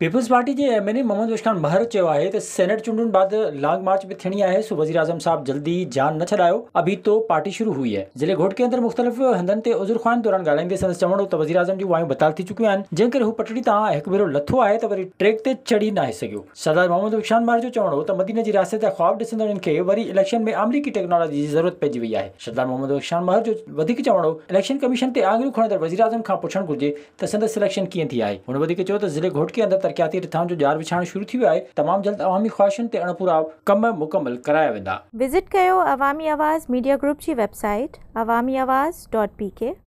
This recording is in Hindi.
पीपल्स पार्टी के एम एन ए मोहम्मद विश्कान महर है आहे सेनेट चूंडुनि बाद लॉन्ग मार्च बि थियणी आहे सो वजी आज़म साहब जल्दी जान न छॾायो अभी तो पार्टी शुरू हुई है जिले घोट के अंदर मुख़्तलिफ़ हंधनि ते उज़ुर ख़्वान दौरान ॻाल्हाईंदे संदसि चवणो त वज़ीर आज़म जूं वायूं बताल थी चुकियूं आहिनि जंहिं करे पटड़ी तक एक भेरों लथो है त वरी ट्रैक ते चढ़ी ना सघियो सरदार मोहम्मद विश्कान महर जो चवणो त मदीना जी रियासत जा ख़्वाब ॾिसंदड़नि खे वरी इलेक्शन में अमरीकी टेक्नोलॉजी की ज़रूरत पइजी वही आहे सरदार मोहम्मद विश्कान महर जो वधीक चवणो इलेक्शन कमीशन ते आङिरियूं खणंदड़ वज़ीर आज़म खां पुछन घुर्जे तो संदसि इलेक्शन कीअं थी आहे हुन वधीक चयो ज़िले घोट के अंदर तरक़ियाती रिथाउनि जो जार विछाइण शुरू थी वियो आहे तमामु जल्द अवामी ख़्वाहिशुनि ते अणपुरा कम मुकमल कराया वेंदा विज़िट कयो अवामी आवाज़ मीडिया ग्रुप जी website Awami Awaz dot P के